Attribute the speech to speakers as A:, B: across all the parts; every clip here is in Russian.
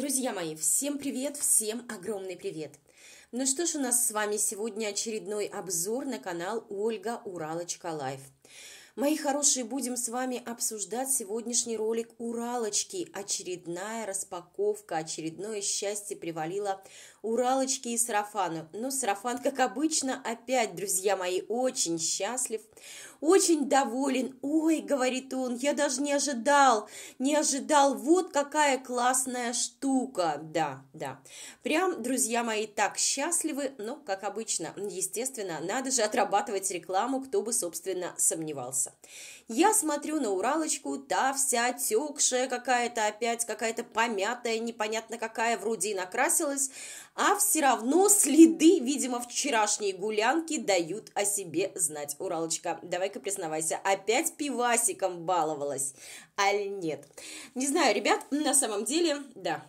A: Друзья мои, всем привет, всем огромный привет! Ну что ж, у нас с вами сегодня очередной обзор на канал Ольга Уралочка Лайф. Мои хорошие, будем с вами обсуждать сегодняшний ролик «Уралочки». Очередная распаковка, очередное счастье привалило Уралочки и сарафану. Но ну, сарафан, как обычно, опять, друзья мои, очень счастлив очень доволен. «Ой», — говорит он, — «я даже не ожидал, не ожидал, вот какая классная штука». Да, да, прям, друзья мои, так счастливы, но, как обычно, естественно, надо же отрабатывать рекламу, кто бы, собственно, сомневался. Я смотрю на Уралочку, та вся текшая какая-то опять, какая-то помятая, непонятно какая, вроде и накрасилась, а все равно следы, видимо, вчерашней гулянки дают о себе знать, Уралочка. Давай-ка признавайся, опять пивасиком баловалась? Аль нет? Не знаю, ребят, на самом деле, да,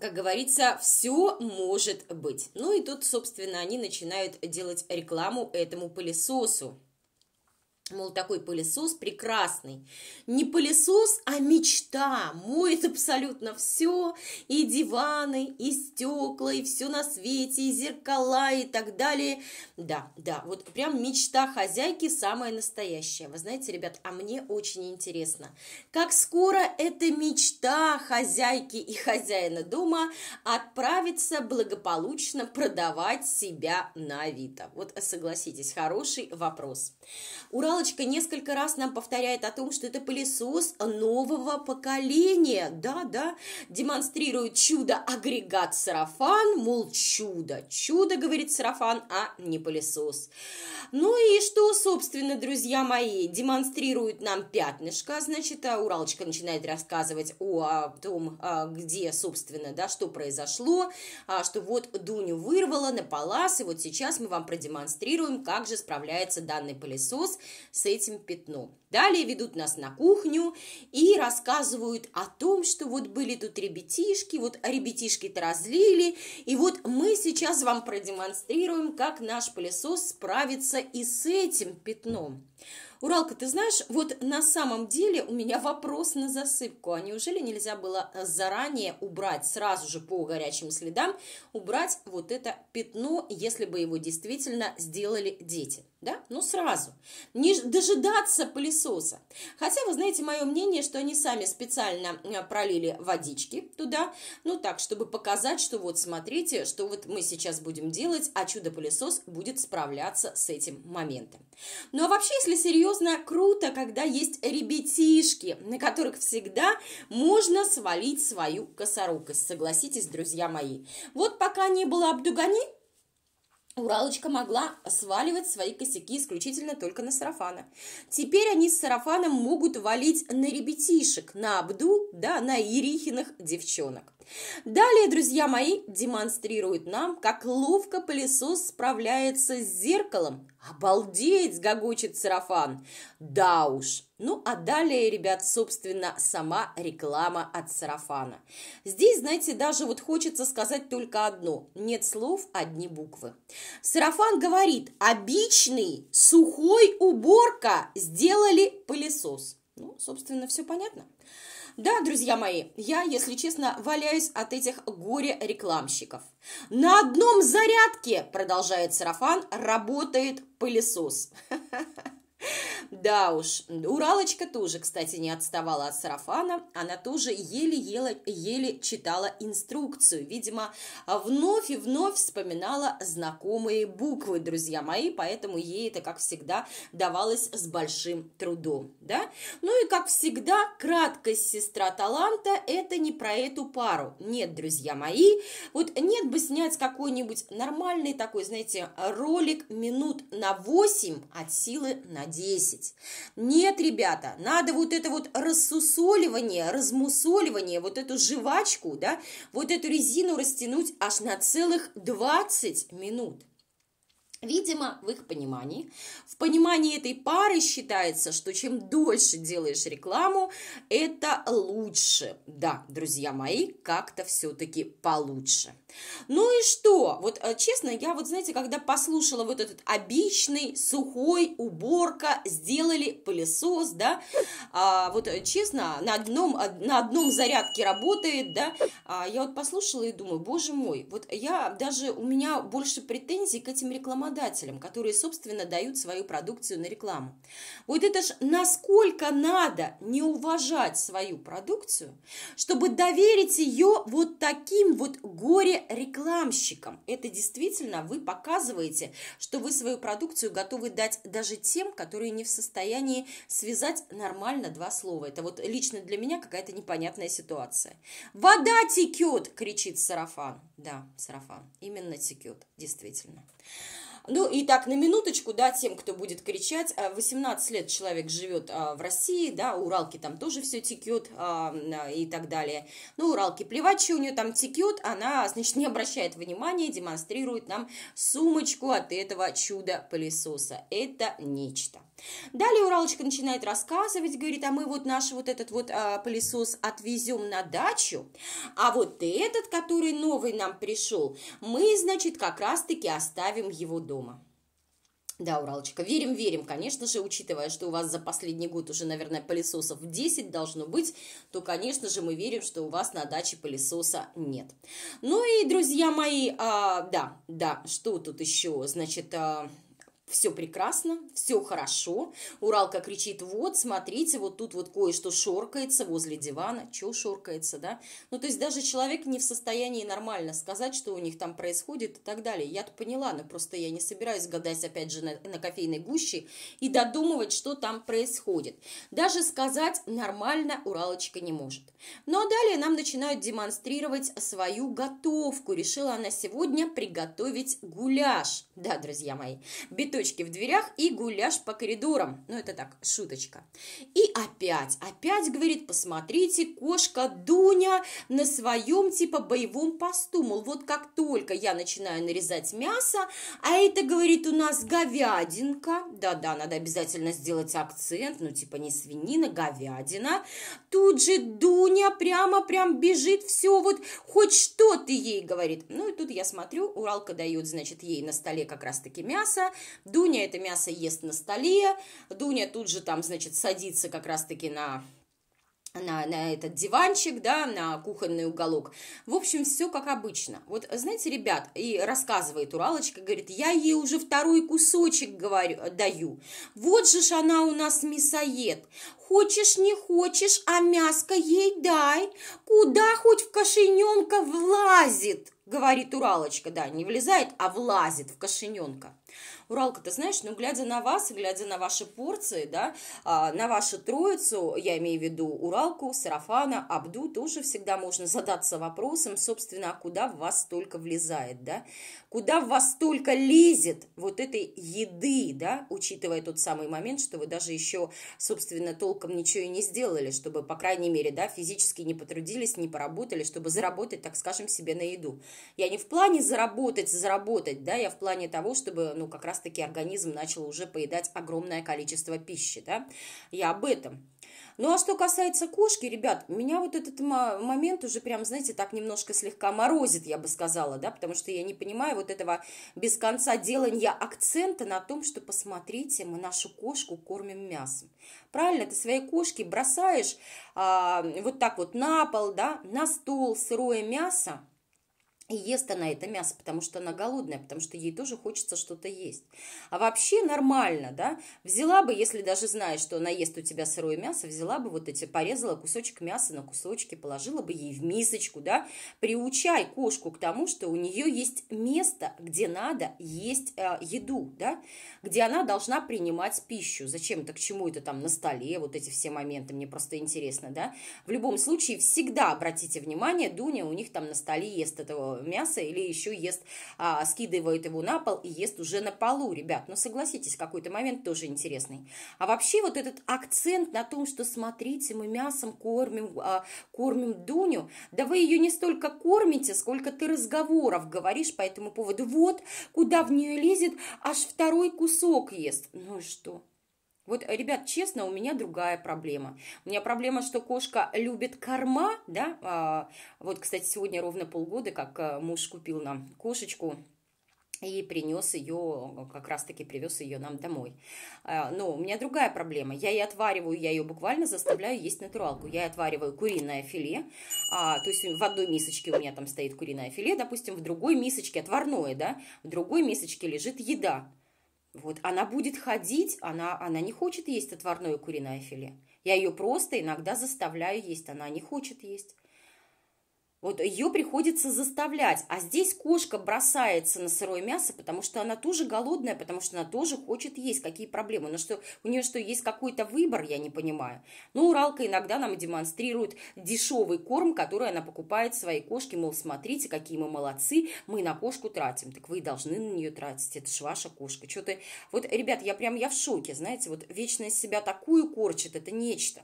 A: как говорится, все может быть. Ну и тут, собственно, они начинают делать рекламу этому пылесосу. Мол, такой пылесос прекрасный. Не пылесос, а мечта. Моет абсолютно все. И диваны, и стекла, и все на свете, и зеркала, и так далее. Да, да, вот прям мечта хозяйки самая настоящая. Вы знаете, ребят, а мне очень интересно, как скоро эта мечта хозяйки и хозяина дома отправится благополучно продавать себя на Авито. Вот согласитесь, хороший вопрос. Урал Галочка несколько раз нам повторяет о том, что это пылесос нового поколения. Да, да, демонстрирует чудо-агрегат сарафан, мол, чудо. Чудо, говорит сарафан, а не пылесос. Ну и что, собственно, друзья мои, демонстрирует нам пятнышко, значит, а Уралочка начинает рассказывать о, том, а, где, собственно, да, что произошло, а, что вот Дуню вырвала, на палас, и вот сейчас мы вам продемонстрируем, как же справляется данный пылесос с этим пятном. Далее ведут нас на кухню и рассказывают о том, что вот были тут ребятишки, вот ребятишки-то разлили, и вот мы сейчас вам продемонстрируем, как наш пылесос справится и с этим пятном. Уралка, ты знаешь, вот на самом деле у меня вопрос на засыпку. А неужели нельзя было заранее убрать, сразу же по горячим следам, убрать вот это пятно, если бы его действительно сделали дети? да, ну сразу, не дожидаться пылесоса. Хотя, вы знаете, мое мнение, что они сами специально э, пролили водички туда, ну так, чтобы показать, что вот смотрите, что вот мы сейчас будем делать, а чудо-пылесос будет справляться с этим моментом. Ну а вообще, если серьезно, круто, когда есть ребятишки, на которых всегда можно свалить свою косорукость, согласитесь, друзья мои. Вот пока не было обдугани, Уралочка могла сваливать свои косяки исключительно только на сарафана. Теперь они с сарафаном могут валить на ребятишек, на Абду, да, на Ирихиных девчонок. Далее, друзья мои, демонстрирует нам, как ловко пылесос справляется с зеркалом. «Обалдеть!» – гогочет сарафан. «Да уж!» Ну, а далее, ребят, собственно, сама реклама от сарафана. Здесь, знаете, даже вот хочется сказать только одно. Нет слов, одни буквы. Сарафан говорит, обычный сухой уборка сделали пылесос. Ну, собственно, все понятно. Да, друзья мои, я, если честно, валяюсь от этих горе-рекламщиков. На одном зарядке, продолжает сарафан, работает пылесос. Да уж. Уралочка тоже, кстати, не отставала от сарафана. Она тоже еле, ела, еле читала инструкцию. Видимо, вновь и вновь вспоминала знакомые буквы, друзья мои. Поэтому ей это, как всегда, давалось с большим трудом. Да? Ну и, как всегда, краткость сестра таланта – это не про эту пару. Нет, друзья мои, вот нет бы снять какой-нибудь нормальный такой, знаете, ролик минут на 8 от силы на 10 10. Нет, ребята, надо вот это вот рассусоливание, размусоливание, вот эту жвачку, да, вот эту резину растянуть аж на целых 20 минут. Видимо, в их понимании, в понимании этой пары считается, что чем дольше делаешь рекламу, это лучше. Да, друзья мои, как-то все-таки получше. Ну и что? Вот э, честно, я вот, знаете, когда послушала вот этот обычный, сухой, уборка, сделали пылесос, да, а, вот э, честно, на одном, э, на одном зарядке работает, да, а, я вот послушала и думаю, боже мой, вот я даже, у меня больше претензий к этим рекламам рекламодателям, которые, собственно, дают свою продукцию на рекламу. Вот это ж насколько надо не уважать свою продукцию, чтобы доверить ее вот таким вот горе-рекламщикам. Это действительно вы показываете, что вы свою продукцию готовы дать даже тем, которые не в состоянии связать нормально два слова. Это вот лично для меня какая-то непонятная ситуация. «Вода текет!» – кричит сарафан. Да, сарафан. Именно текет, действительно. Ну и так, на минуточку, да, тем, кто будет кричать, 18 а, лет человек живет а, в России, да, Уралки там тоже все текет а, и так далее. ну Уралки плевать, у нее там текет, она, значит, не обращает внимания, демонстрирует нам сумочку от этого чуда-пылесоса. Это нечто. Далее Уралочка начинает рассказывать, говорит, а мы вот наш вот этот вот а, пылесос отвезем на дачу, а вот этот, который новый нам пришел, мы, значит, как раз-таки оставим его дома. Да, Уралочка, верим, верим, конечно же, учитывая, что у вас за последний год уже, наверное, пылесосов 10 должно быть, то, конечно же, мы верим, что у вас на даче пылесоса нет. Ну и, друзья мои, а, да, да, что тут еще, значит... А, все прекрасно, все хорошо. Уралка кричит, вот, смотрите, вот тут вот кое-что шоркается возле дивана. Чего шоркается, да? Ну, то есть даже человек не в состоянии нормально сказать, что у них там происходит и так далее. Я-то поняла, но просто я не собираюсь гадать, опять же, на, на кофейной гуще и додумывать, что там происходит. Даже сказать нормально Уралочка не может. Ну, а далее нам начинают демонстрировать свою готовку. Решила она сегодня приготовить гуляш. Да, друзья мои, биту цветочки в дверях и гуляш по коридорам. Ну, это так, шуточка. И опять, опять, говорит, посмотрите, кошка Дуня на своем, типа, боевом посту. Мол, вот как только я начинаю нарезать мясо, а это, говорит, у нас говядинка. Да-да, надо обязательно сделать акцент, ну, типа, не свинина, говядина. Тут же Дуня прямо, прям бежит, все, вот, хоть что ты ей, говорит. Ну, и тут я смотрю, Уралка дает, значит, ей на столе как раз-таки мясо, Дуня это мясо ест на столе, Дуня тут же там, значит, садится как раз-таки на на, на этот диванчик, да, на кухонный уголок. В общем, все как обычно. Вот, знаете, ребят, и рассказывает Уралочка, говорит, я ей уже второй кусочек говорю, даю. Вот же ж она у нас мясоед. Хочешь, не хочешь, а мяско ей дай. Куда хоть в кошененка влазит, говорит Уралочка, да, не влезает, а влазит в кошененка. Уралка, ты знаешь, ну, глядя на вас, глядя на ваши порции, да, а, на вашу троицу, я имею в виду Уралку, Сарафана, Абду, тоже всегда можно задаться вопросом, собственно, а куда в вас столько влезает, да, куда в вас столько лезет вот этой еды, да, учитывая тот самый момент, что вы даже еще, собственно, толком ничего и не сделали, чтобы, по крайней мере, да, физически не потрудились, не поработали, чтобы заработать, так скажем, себе на еду. Я не в плане заработать, заработать, да, я в плане того, чтобы, ну, как раз раз-таки организм начал уже поедать огромное количество пищи, да, я об этом. Ну, а что касается кошки, ребят, меня вот этот момент уже прям, знаете, так немножко слегка морозит, я бы сказала, да, потому что я не понимаю вот этого без конца делания акцента на том, что, посмотрите, мы нашу кошку кормим мясом. Правильно, ты своей кошке бросаешь а, вот так вот на пол, да, на стол сырое мясо, и ест она это мясо, потому что она голодная, потому что ей тоже хочется что-то есть. А вообще нормально, да? Взяла бы, если даже знаешь, что она ест у тебя сырое мясо, взяла бы вот эти, порезала кусочек мяса на кусочки, положила бы ей в мисочку, да? Приучай кошку к тому, что у нее есть место, где надо есть э, еду, да? Где она должна принимать пищу. Зачем это, к чему это там на столе, вот эти все моменты, мне просто интересно, да? В любом случае, всегда обратите внимание, Дуня у них там на столе ест этого мясо или еще ест, а, скидывает его на пол и ест уже на полу, ребят. Ну, согласитесь, какой-то момент тоже интересный. А вообще вот этот акцент на том, что смотрите, мы мясом кормим, а, кормим Дуню, да вы ее не столько кормите, сколько ты разговоров говоришь по этому поводу. Вот, куда в нее лезет, аж второй кусок ест. Ну и что? Вот, э, ребят, честно, у меня другая проблема. У меня проблема, что кошка любит корма, да. А, вот, кстати, сегодня ровно полгода, как э, муж купил нам кошечку и принес ее, э, как раз-таки привез ее нам домой. А, но у меня другая проблема. Я ее отвариваю, я ее буквально заставляю есть натуралку. Я отвариваю куриное филе, а, то есть в одной мисочке у меня там стоит куриное филе, допустим, в другой мисочке отварное, да, в другой мисочке лежит еда. Вот, она будет ходить, она, она не хочет есть отварное куриное филе. Я ее просто иногда заставляю есть, она не хочет есть. Вот ее приходится заставлять. А здесь кошка бросается на сырое мясо, потому что она тоже голодная, потому что она тоже хочет есть. Какие проблемы? Ну что, у нее что, есть какой-то выбор, я не понимаю. Но ну, Уралка иногда нам демонстрирует дешевый корм, который она покупает своей кошке. Мол, смотрите, какие мы молодцы, мы на кошку тратим. Так вы и должны на нее тратить, это же ваша кошка. Что-то... Вот, ребят, я прям, я в шоке, знаете, вот вечно из себя такую корчит, это нечто.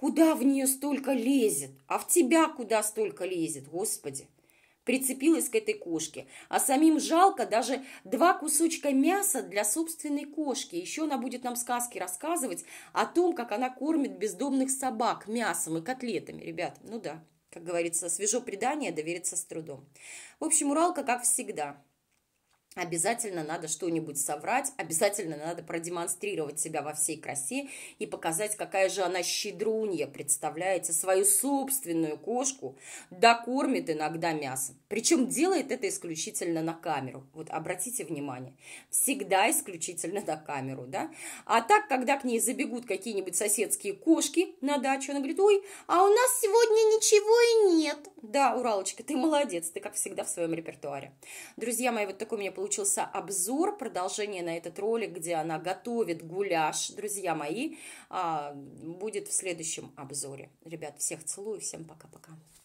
A: Куда в нее столько лезет? А в тебя куда столько лезет, Господи? Прицепилась к этой кошке. А самим жалко даже два кусочка мяса для собственной кошки. Еще она будет нам сказки рассказывать о том, как она кормит бездомных собак мясом и котлетами. Ребят, ну да, как говорится, свежо предание довериться с трудом. В общем, Уралка, как всегда, Обязательно надо что-нибудь соврать, обязательно надо продемонстрировать себя во всей красе и показать, какая же она щедрунья, представляете, свою собственную кошку докормит иногда мясом. Причем делает это исключительно на камеру. Вот обратите внимание, всегда исключительно на камеру, да. А так, когда к ней забегут какие-нибудь соседские кошки на дачу, она говорит, ой, а у нас сегодня ничего и нет. Да, Уралочка, ты молодец, ты как всегда в своем репертуаре. Друзья мои, вот такой у меня получился обзор, продолжение на этот ролик, где она готовит гуляш, друзья мои, а, будет в следующем обзоре. Ребят, всех целую, всем пока-пока.